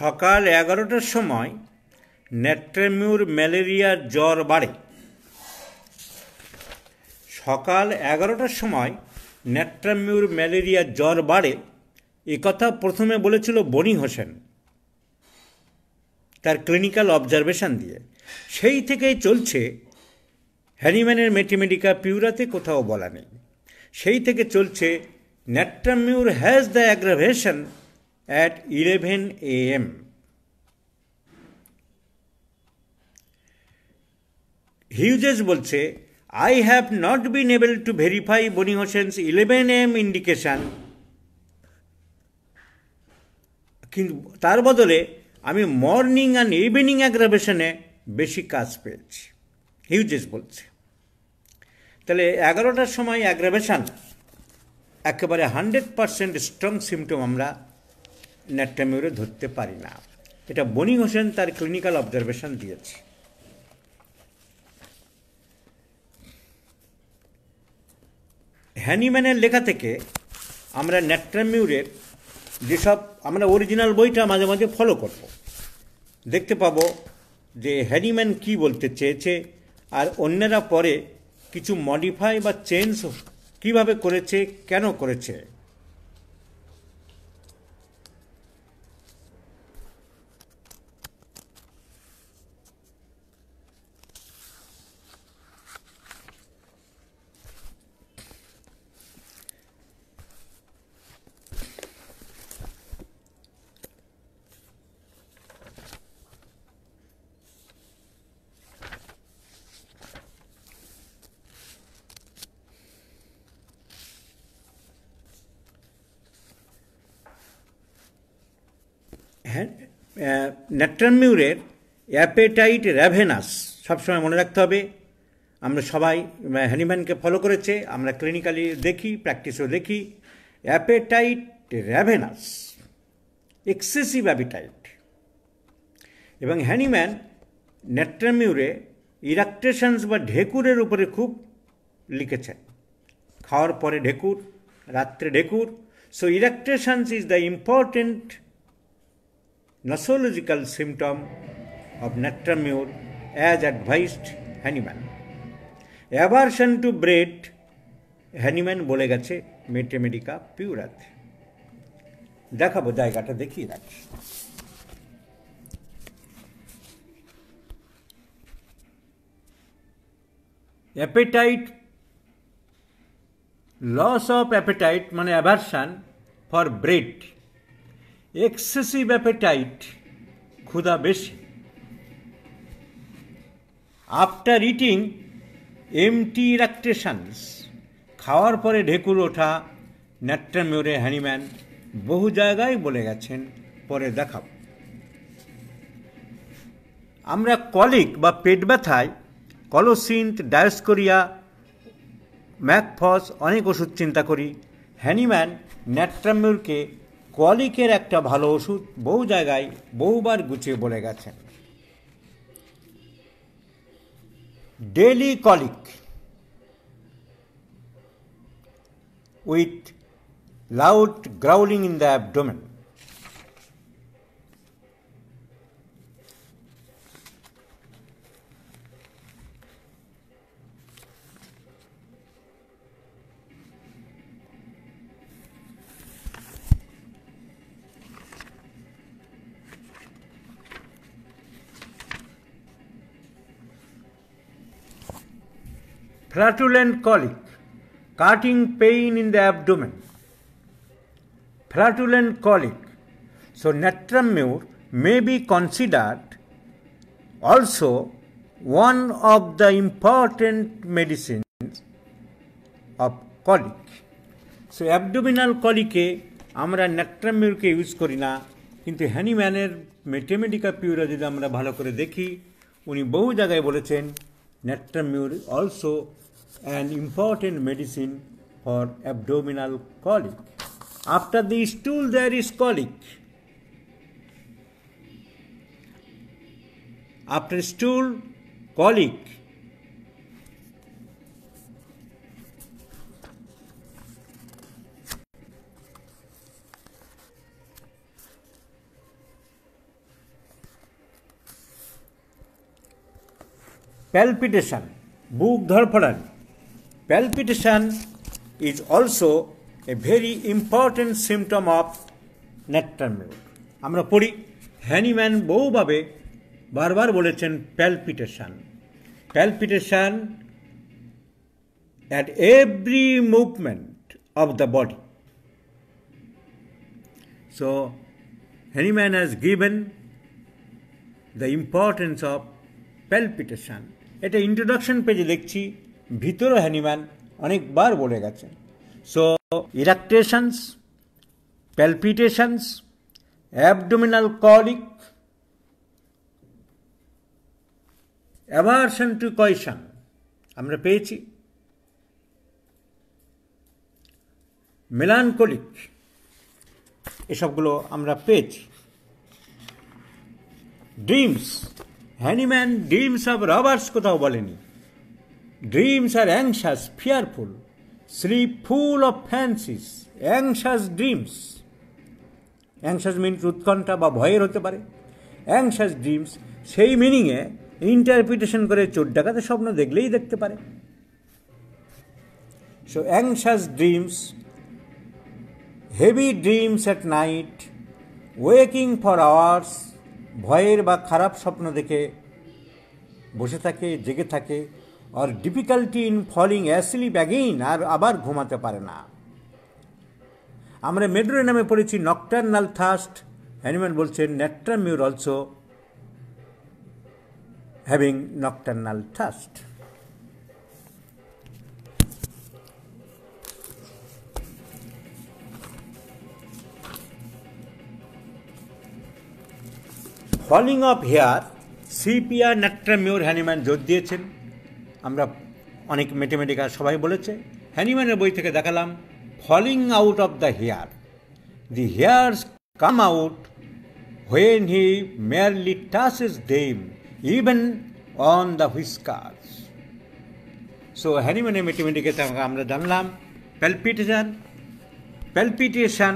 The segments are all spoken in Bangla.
সকাল এগারোটার সময় নেট্রেমিউর ম্যালেরিয়ার জ্বর বাড়ে সকাল এগারোটার সময় নেট্রামিউর ম্যালেরিয়ার জ্বর বাড়ে কথা প্রথমে বলেছিল বনি হোসেন তার ক্লিনিক্যাল অবজারভেশন দিয়ে সেই থেকেই চলছে হ্যানিম্যানের মেটিমেডিকা পিউরাতে কোথাও বলা নেই সেই থেকে চলছে natrum mur has the aggravation at 11 a.m. Hughes বলছে I have not been able to verify Boenninghausen's eleven M indication কিন্তু তার বদলে আমি মর্নিং অ্যান্ড ইভিনিং অ্যাগ্রাভেশনে বেশি কাজ পেয়েছি হিউজেস বলছে তাহলে এগারোটার সময় অ্যাগ্রাভেশান একেবারে হান্ড্রেড পারসেন্ট স্ট্রং সিমটম আমরা ন্যাট্টামিউরে ধরতে পারি না এটা বনি হোসেন তার ক্লিনিক্যাল অবজারভেশন দিয়েছে হ্যানিম্যানের লেখা থেকে আমরা ন্যাট্রামিউরের যেসব আমরা অরিজিনাল বইটা মাঝে মাঝে ফলো করব দেখতে পাবো যে হ্যানিম্যান কি বলতে চেয়েছে আর অন্যরা পরে কিছু মডিফাই বা চেঞ্জ কিভাবে করেছে কেন করেছে ন্যাট্রামিউরের অ্যাপেটাইট র্যাভেনাস সবসময় মনে রাখতে হবে আমরা সবাই হ্যানিম্যানকে ফলো করেছে আমরা ক্লিনিক্যালি দেখি প্র্যাকটিসও দেখি অ্যাপেটাইট র্যাভেনাস এক্সেসিভ অ্যাপিটাইট এবং হ্যানিম্যান ন্যাট্রামিউরে ইরাকট্রেশনস বা ঢেকুরের উপরে খুব লিখেছে খাওয়ার পরে ঢেকুর রাত্রে ঢেকুর so eructations is the important nosological symptom অফ nutramure as advised Hahnemann aversion to bread Hahnemann বলে গেছে মেটেমেডিকা পিউরাতে দেখাবো জায়গাটা দেখিয়ে রাখছি অ্যাপেটাইট লস অফ অ্যাপেটাইট মানে aversion for bread excessive appetite ক্ষুধা বেশি আফটার ইটিং এমটি ইরাকটেশনস খাওয়ার পরে ঢেকুর ওঠা ন্যাট্রামিওরে হ্যানিম্যান বহু জায়গায় বলে গেছেন পরে দেখাব আমরা কলিক বা পেট ব্যথায় কলোসিন্থ ডায়াসকোরিয়া ম্যাকফস অনেক ওষুধ চিন্তা করি হ্যানিম্যান ন্যাট্রামিউরকে কোয়ালিকের একটা ভালো ওষুধ বহু জায়গায় বহুবার গুছিয়ে বলে গেছেন daily colic with loud growling in the abdomen. flatulent colic, cutting pain in the abdomen. Flatulent colic. So natramur may be considered also one of the important medicines of colic. So abdominal কলিকে আমরা ন্যাট্রামিউরকে ইউজ করি না কিন্তু হ্যানিম্যানের মেটেমেডিকা পিউরা যদি আমরা ভালো করে দেখি উনি বহু জায়গায় বলেছেন Natramur also an important medicine for abdominal colic. After the stool there is colic. After stool, colic. palpitation, বুক ধরফড়ান palpitation is also a very important symptom of ন্যাট্রামরোগ আমরা পড়ি হ্যানিম্যান বহুভাবে বারবার বলেছেন palpitation palpitation at every movement of the body so Hahnemann has given the importance of palpitation এটা ইন্ট্রোডাকশন পেজে দেখছি ভিতরে হ্যানিম্যান অনেকবার বলে গেছে so eructations palpitations abdominal colic aversion to coition আমরা পেয়েছি মেলানকোলিক এসবগুলো আমরা পেয়েছি dreams Hahnemann dreams of robbers কোথাও বলেনি ড্রিমস আর anxious fearful sleep full of fancies anxious dreams anxious means উৎকণ্ঠা বা ভয়ের হতে পারে অ্যাংশাস ড্রিমস সেই মিনিংয়ে ইন্টারপ্রিটেশন করে চোর ডাকাতে স্বপ্ন দেখলেই দেখতে পারে so anxious dreams heavy dreams at night waking for hours ভয়ের বা খারাপ স্বপ্ন দেখে বসে থাকে জেগে থাকে or difficulty in falling asleep again আর আবার ঘুমাতে পারে না আমরা মেড্রোয় নামে পড়েছি নকটার্নাল থাস্ট হ্যানিম্যান বলছেন natrum mur also having nocturnal thirst falling of hair CPR natrum mur Hahnemann জোর দিয়েছেন আমরা অনেক মেটেমেটিকার সবাই বলেছে হ্যানিম্যানের বই থেকে দেখালাম falling out of the hair the hairs come out when he merely touches them even on the whisker so হ্যানিম্যানের মেটেমেটিকে আমরা জানলাম palpitation palpitation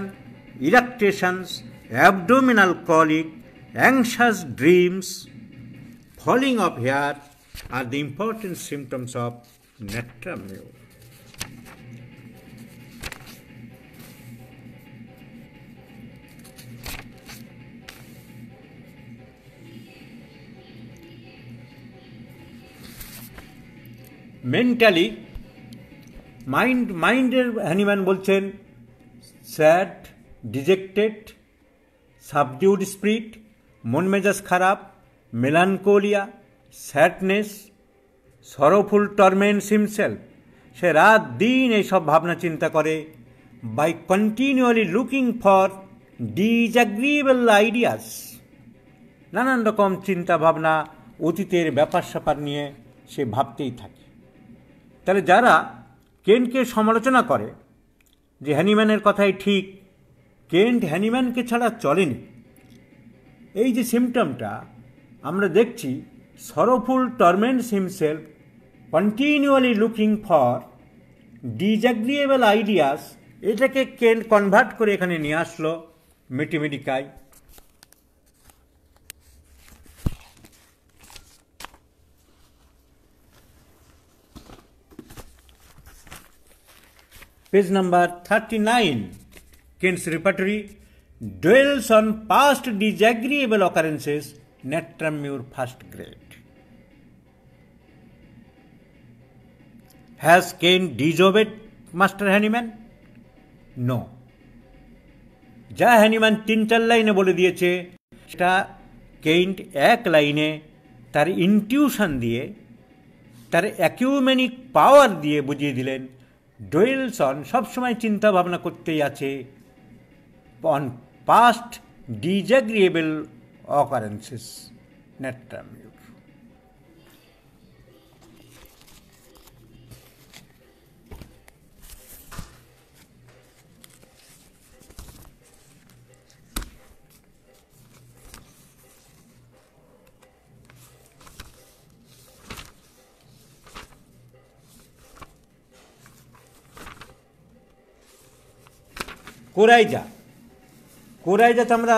eructations abdominal colic anxious dreams, falling of hair are the important symptoms of Netramyo. Mentally, mind, mind, anyone will change, sad, dejected, subdued spirit, মন মেজাজ খারাপ melancholia sadness sorrowful torments himself সে রাত দিন এইসব ভাবনা চিন্তা করে by continually looking for disagreeable ideas নানান রকম চিন্তা ভাবনা অতীতের ব্যাপার স্যাপার নিয়ে সে ভাবতেই থাকে তাহলে যারা কেন্টকে সমালোচনা করে যে হ্যানিম্যানের কথাই ঠিক কেন্ট হ্যানিম্যানকে ছাড়া চলেনি এই যে সিমটমটা আমরা দেখছি sorrowful torments himself continually looking for disagreeable ideas এটাকে কেন কনভার্ট করে এখানে নিয়ে আসলো মেটিমেটিকায় number thirty nine Kent's repertory dwells on past disagreeable occurrences, Netramure first grade. Has Cain disobeyed master Hahnemann no যা হ্যানিম্যান তিন চার লাইনে বলে দিয়েছে সেটা কেইন্ট এক লাইনে তার ইনটিউশন দিয়ে তার অ্যাকিউমেনিক পাওয়ার দিয়ে বুঝিয়ে দিলেন ডোয়েলসন সবসময় চিন্তা ভাবনা করতেই আছে on past disagreeable occurrences. Netram Coraja. কোরাই যাতে আমরা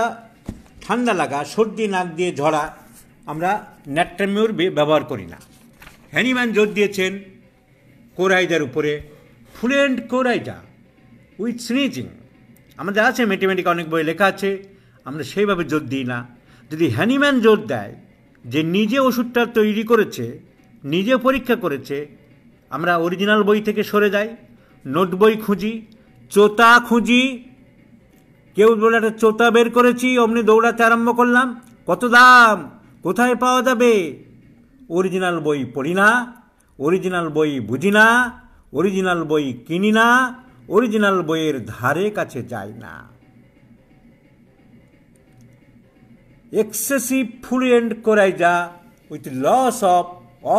ঠান্ডা লাগা সর্দি নাক দিয়ে ঝরা আমরা ন্যাট্রামিউর ব্যবহার করি না হ্যানিম্যান জোর দিয়েছেন কোরাইজার উপরে ফুলেন্ট কোরাইজা উইথ স্নিচিং আমাদের আছে মেটিমেটিক অনেক বই লেখা আছে আমরা সেইভাবে জোর দিই না যদি হ্যানিম্যান জোর দেয় যে নিজে ওষুধটা তৈরি করেছে নিজে পরীক্ষা করেছে আমরা অরিজিনাল বই থেকে সরে যাই নোট বই খুঁজি চোতা খুঁজি কেউ বলে একটা চোতা বের করেছি অমনি দৌড়াতে আরম্ভ করলাম কত দাম কোথায় পাওয়া যাবে অরিজিনাল বই পড়ি না অরিজিনাল বই বুঝি না অরিজিনাল বই কিনি না অরিজিনাল বইয়ের ধারে কাছে যাই না এক্সেসিভ ফ্লুয়েন্ট যা with loss of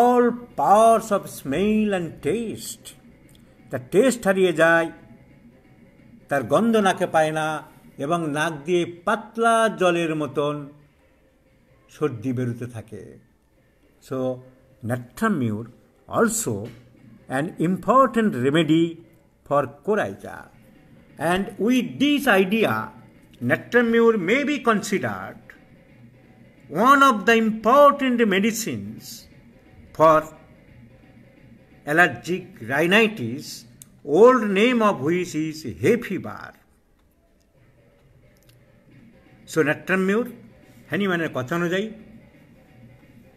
all powers of smell and taste তার টেস্ট হারিয়ে যায় তার গন্ধ নাকে পায় না এবং নাক দিয়ে পাতলা জলের মতন সর্দি বেরোতে থাকে so natrum mur also an important remedy for coryza and with this idea natrum mur may be considered one of the important medicines for allergic rhinitis old name of which is hay fever so so natrum mur হ্যানিম্যানের কথা অনুযায়ী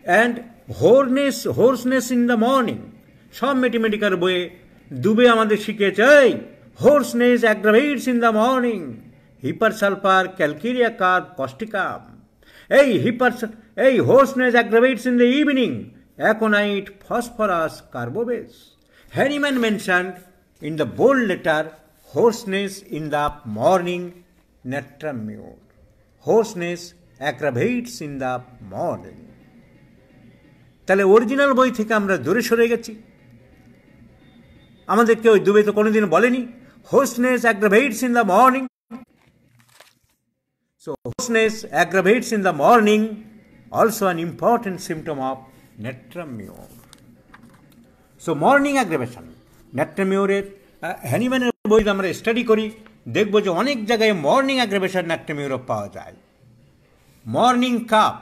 and hoarseness hoarseness in the morning সব মেটিমেটিকার বইয়ে দুবে আমাদের শিখেছে এই hoarseness aggravates in the morning hepar sulphur calcarea কার কস্টিকাম এই হিপার এই hoarseness aggravates in the evening aconite phosphorus carbo veg Hahnemann mentioned in the bold letter hoarseness in the morning natramure. Hoarseness aggravates in the model তাহলে অরিজিনাল বই থেকে আমরা দূরে সরে গেছি আমাদেরকে ওই দুবে তো কোনোদিন বলেনি hoarseness aggravates in the morning so hoarseness aggravates in the morning also an important symptom of natrum mur so morning aggravation নেট্রামিওরের হ্যানিম্যানের বই আমরা স্টাডি করি দেখব যে অনেক জায়গায় মর্নিং অ্যাগ্রেভেশন নাট্যম ইউরোপ পাওয়া যায় মর্নিং কাপ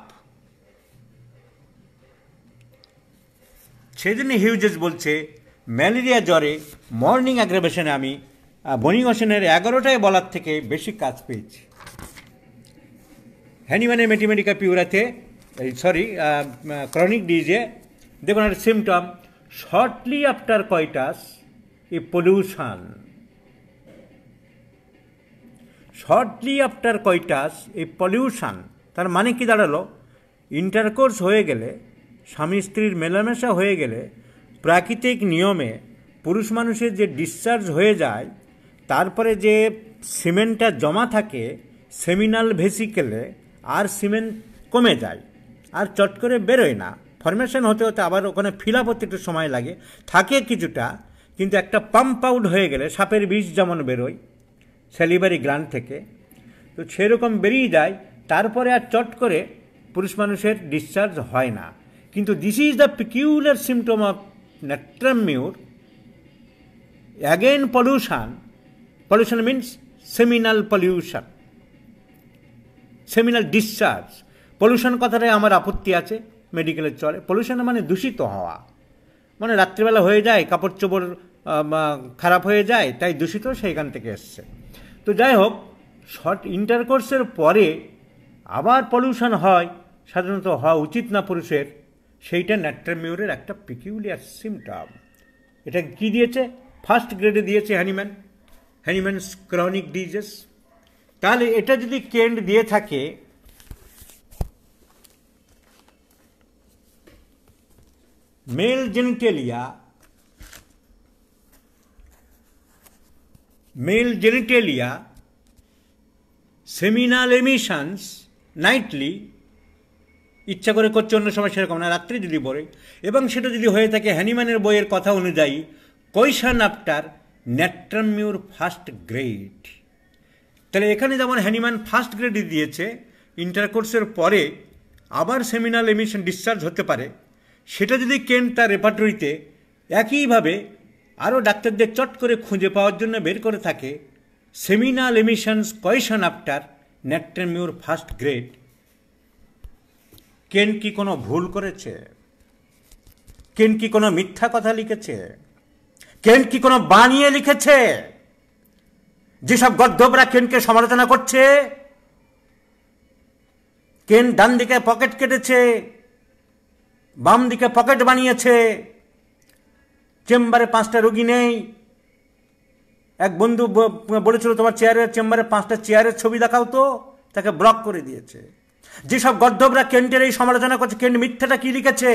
সেদিন হিউজেস বলছে ম্যালেরিয়া জ্বরে মর্নিং অ্যাগ্রেভেশনে আমি বনি হোসেনের এগারোটায় বলার থেকে বেশি কাজ পেয়েছি হ্যানিম্যানে মেটিমেডিকা পিউরাতে এই সরি ক্রনিক ডিজে দেখুন একটা symptom shortly after coitus a pollution shortly after coitus এই পলিউশান তার মানে কি দাঁড়ালো ইন্টারকোর্স হয়ে গেলে স্বামী স্ত্রীর মেলামেশা হয়ে গেলে প্রাকৃতিক নিয়মে পুরুষ মানুষের যে ডিসচার্জ হয়ে যায় তারপরে যে সিমেন্টটা জমা থাকে সেমিনাল ভেসিকেলে আর সিমেন্ট কমে যায় আর চট করে বেরোয় না ফরমেশন হতে হতে আবার ওখানে ফিল আপ হতে একটু সময় লাগে থাকে কিছুটা কিন্তু একটা পাম্প আউট হয়ে গেলে সাপের বিষ যেমন বেরোয় স্যালিভারি গ্রান্ড থেকে তো সেরকম বেরিয়ে যায় তারপরে আর চট করে পুরুষ মানুষের ডিসচার্জ হয় না কিন্তু this is the peculiar symptom of mur again pollution pollution means seminal pollution seminal discharge pollution কথাটাই আমার আপত্তি আছে মেডিকেলের চলে পলিউশন মানে দূষিত হওয়া মানে রাত্রিবেলা হয়ে যায় কাপড় চোপড় খারাপ হয়ে যায় তাই দূষিত সেইখান থেকে এসছে তো যাই হোক শর্ট ইন্টারকোর্সের পরে আবার পলিউশন হয় সাধারণত হওয়া উচিত না পুরুষের সেইটা ন্যাট্রামিউরের একটা পিকিউলিয়ার সিমটম এটা কি দিয়েছে ফার্স্ট গ্রেডে দিয়েছে হ্যানিম্যান হ্যানিম্যানস ক্রনিক ডিজিজ তাহলে এটা যদি কেন্ড দিয়ে থাকে male genitalia male genitalia, seminal emissions nightly ইচ্ছা করে করছে অন্য সময় সেরকম না রাত্রি যদি পড়ে এবং সেটা যদি হয়ে থাকে হ্যানিম্যানের বইয়ের কথা অনুযায়ী coition after natrum mur first grade তাহলে এখানে যেমন হ্যানিম্যান ফার্স্ট গ্রেডই দিয়েছে ইন্টারকোর্সের পরে আবার সেমিনাল এমিশন ডিসচার্জ হতে পারে সেটা যদি কেন তার রেপার্টরিতে একইভাবে আরও ডাক্তারদের চট করে খুঁজে পাওয়ার জন্য বের করে থাকে seminal emissions coition after natrum mur first grade কেন কি কোনো ভুল করেছে কেন কি কোনো মিথ্যা কথা লিখেছে কেন কি কোনো বানিয়ে লিখেছে যেসব গদ্যপরা কেনকে সমালোচনা করছে কেন ডান দিকে পকেট কেটেছে বাম দিকে পকেট বানিয়েছে চেম্বারে পাঁচটা রোগী নেই এক বন্ধু বলেছিল তোমার চেয়ারের চেম্বারে পাঁচটা চেয়ারের ছবি দেখাও তো তাকে ব্লক করে দিয়েছে যেসব গর্ধবরা কেন্টের এই সমালোচনা করছে কেন্ট মিথ্যাটা কি লিখেছে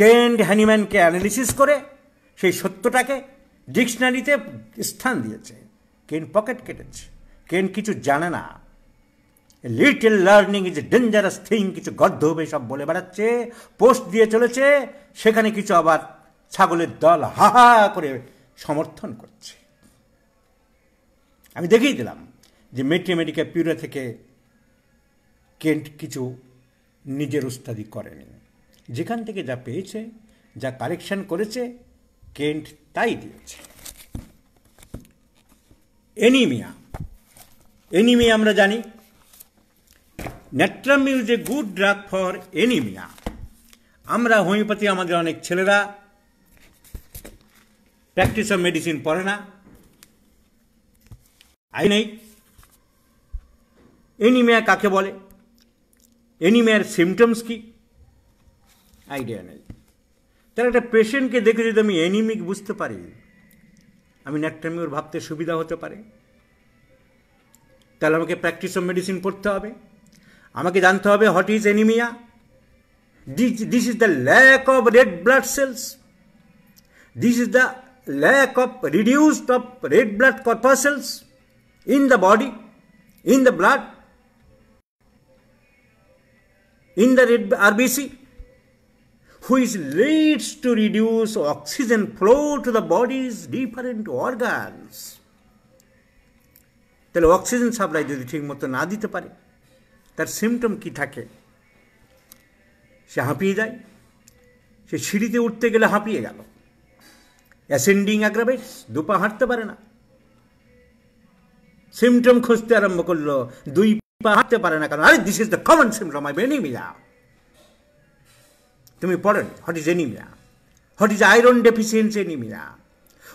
কেন্ট হ্যানিম্যানকে অ্যানালিসিস করে সেই সত্যটাকে ডিকশনারিতে স্থান দিয়েছে কেন্ট পকেট কেটেছে কেন্ট কিছু জানে না little learning is dangerous thing কিছু গদ্য হবে সব বলে বেড়াচ্ছে পোস্ট দিয়ে চলেছে সেখানে কিছু আবার ছাগলের দল হা হা করে সমর্থন করছে আমি দেখিয়ে দিলাম যে মেট্রি মেট্রিমেডিকা পিউরে থেকে কেন্ট কিছু নিজের উস্তাদি করেনি যেখান থেকে যা পেয়েছে যা কালেকশন করেছে কেন্ট তাই দিয়েছে এনিমিয়া এনিমিয়া আমরা জানি নেট্রামিল যে গুড ড্রাগ ফর এনিমিয়া আমরা হোমিওপ্যাথি আমাদের অনেক ছেলেরা প্র্যাকটিস অফ মেডিসিন পড়ে না আই নেই এনিমিয়া কাকে বলে এনিমিয়ার সিমটমস কি আইডিয়া নেই তাহলে একটা পেশেন্টকে দেখে যদি আমি এনিমিক বুঝতে পারি আমি ন্যাট্রামিওর ভাবতে সুবিধা হতে পারে তাহলে আমাকে প্র্যাকটিস অফ মেডিসিন পড়তে হবে আমাকে জানতে হবে what is anaemia this is the lack of red blood cells this is the lack of reduced of red blood corpuscles in the body in the blood in the R B C which leads to reduce oxygen flow to the body's deeper into organs তেল অক্সিজেন সাপ্লাই দিতে মত না দিতে পারে তার সিমটম কি থাকে সে হাঁপিয়ে যায় সে সিঁড়িতে উঠতে গেলে হাঁপিয়ে গেল অ্যাসেন্ডিং অ্যাগ্রাভেটস দুপা হাঁটতে পারে না সিমটম খুঁজতে আরম্ভ করলো দুই পা হাঁটতে পারে না কারণ আরে this is the common symptom I anaemia তুমি পড়েন what is anaemia what is iron deficiency anaemia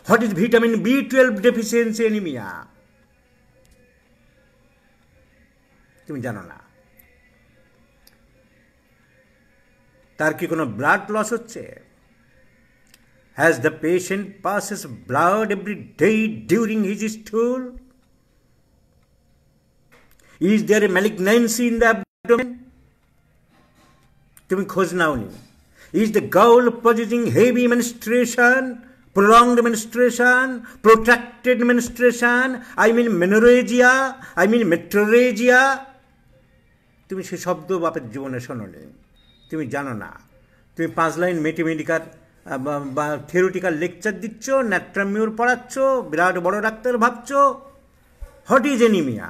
what is vitamin B twelve deficiency anaemia তুমি জানো না তার কি কোনো ব্লাড লস হচ্ছে has the patient passes blood every day during his stool is there a malignancy in the তুমি খোঁজ নাও নি is the girl producing heavy menstruation prolonged menstruation, protracted menstruation, I mean menorrhagia I mean metrorrhagia তুমি সে শব্দ বাপের জীবনে শোনো নেই তুমি জানো না তুমি পাঁচ লাইন মেটিমেটিকার বা থিওরিটিক্যাল লেকচার দিচ্ছ ন্যাট্রামিউর পড়াচ্ছ বিরাট বড় ডাক্তার ভাবছ হট ইজ এনিমিয়া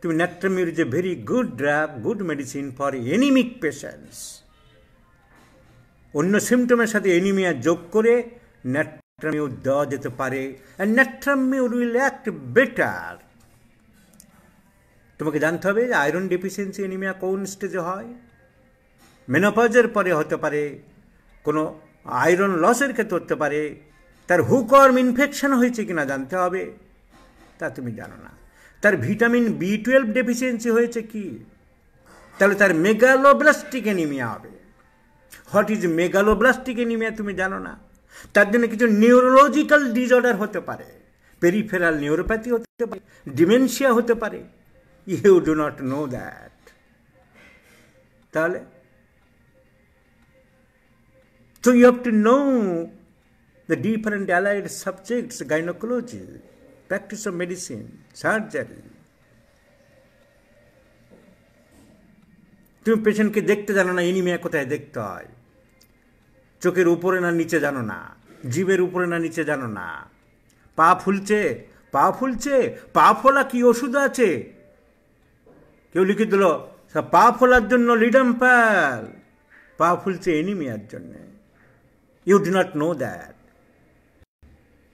তুমি natrum mur is a very good drug good medicine for anaemic patients অন্য সিমটমের সাথে এনিমিয়া যোগ করে ন্যাট্রামিউর দেওয়া যেতে পারে and natrum mur will act better তোমাকে জানতে হবে যে আয়রন ডেফিসিয়েন্সি এনিমিয়া কোন স্টেজে হয় মেনোপজের পরে হতে পারে কোনো আয়রন লসের ক্ষেত্রে হতে পারে তার হুকর্ম ইনফেকশন হয়েছে কিনা জানতে হবে তা তুমি জানো না তার ভিটামিন বি টুয়েলভ ডেফিসিয়েন্সি হয়েছে কি তাহলে তার মেগালোব্লাস্টিক এনিমিয়া হবে হোয়াট ইজ মেগালোব্লাস্টিক এনিমিয়া তুমি জানো না তার জন্য কিছু নিউরোলজিক্যাল ডিসঅর্ডার হতে পারে পেরিফেরাল নিউরোপ্যাথি হতে পারে ডিমেনশিয়া হতে পারে you do not know that তাহলে So you have to know the different allied subjects, gynecology, practice of medicine, surgery. তুমি পেশেন্টকে দেখতে জানো না এনিমিয়া কোথায় দেখতে হয় চোখের উপরে না নিচে জানো না জীবের উপরে না নিচে জানো না পা ফুলছে পা ফুলছে পা ফোলা কি ওষুধ আছে কেউ লিখে দিল পা ফোলার জন্য লিডাম পা ফুলছে এনিমিয়ার জন্যে You do not know that.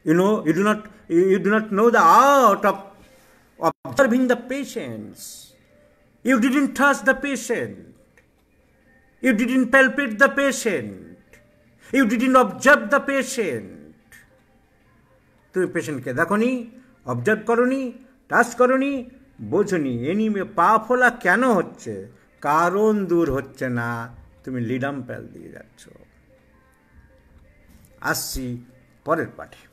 You know, you do not you do not know the art of observing the patients. You didn't touch the patient. You didn't palpate the patient. You didn't observe the patient. তুমি ke দেখনি অবজার্ভ করনি টাচ করনি বোঝনি এনিমে পা ফোলা কেন হচ্ছে কারণ দূর হচ্ছে না তুমি লিডাম প্যাল দিয়ে যাচ্ছ así por el patio.